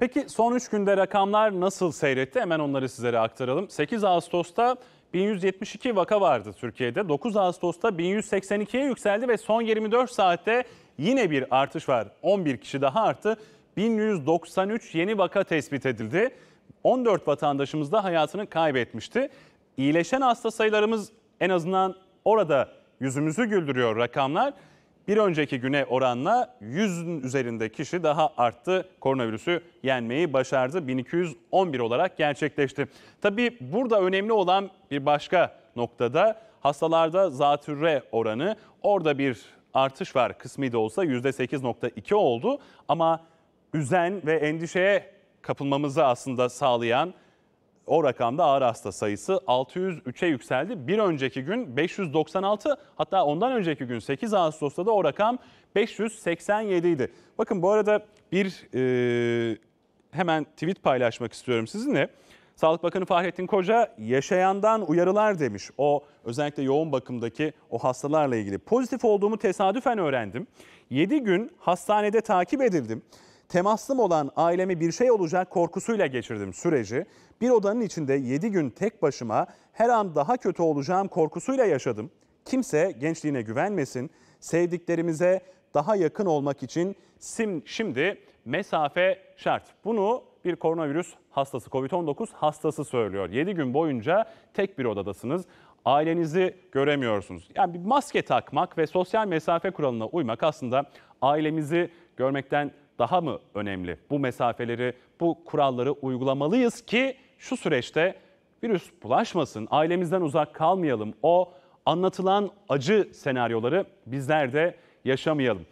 Peki son 3 günde rakamlar nasıl seyretti? Hemen onları sizlere aktaralım. 8 Ağustos'ta 1172 vaka vardı Türkiye'de. 9 Ağustos'ta 1182'ye yükseldi ve son 24 saatte yine bir artış var. 11 kişi daha arttı. 1193 yeni vaka tespit edildi. 14 vatandaşımız da hayatını kaybetmişti. İyileşen hasta sayılarımız en azından orada yüzümüzü güldürüyor rakamlar. Bir önceki güne oranla 100'ün üzerinde kişi daha arttı. Koronavirüsü yenmeyi başardı. 1211 olarak gerçekleşti. Tabii burada önemli olan bir başka noktada hastalarda zatürre oranı. Orada bir artış var kısmi de olsa %8.2 oldu. Ama üzen ve endişeye kapılmamızı aslında sağlayan o rakamda ağır hasta sayısı 603'e yükseldi. Bir önceki gün 596 hatta ondan önceki gün 8 Ağustos'ta da o rakam 587 idi. Bakın bu arada bir e, hemen tweet paylaşmak istiyorum sizinle. Sağlık Bakanı Fahrettin Koca yaşayandan uyarılar demiş. O özellikle yoğun bakımdaki o hastalarla ilgili. Pozitif olduğumu tesadüfen öğrendim. 7 gün hastanede takip edildim temaslım olan aileme bir şey olacak korkusuyla geçirdim süreci. Bir odanın içinde 7 gün tek başıma her an daha kötü olacağım korkusuyla yaşadım. Kimse gençliğine güvenmesin. Sevdiklerimize daha yakın olmak için sim, şimdi mesafe şart. Bunu bir koronavirüs hastası, COVID-19 hastası söylüyor. 7 gün boyunca tek bir odadasınız. Ailenizi göremiyorsunuz. Yani bir maske takmak ve sosyal mesafe kuralına uymak aslında ailemizi görmekten daha mı önemli? Bu mesafeleri, bu kuralları uygulamalıyız ki şu süreçte virüs bulaşmasın, ailemizden uzak kalmayalım. O anlatılan acı senaryoları bizler de yaşamayalım.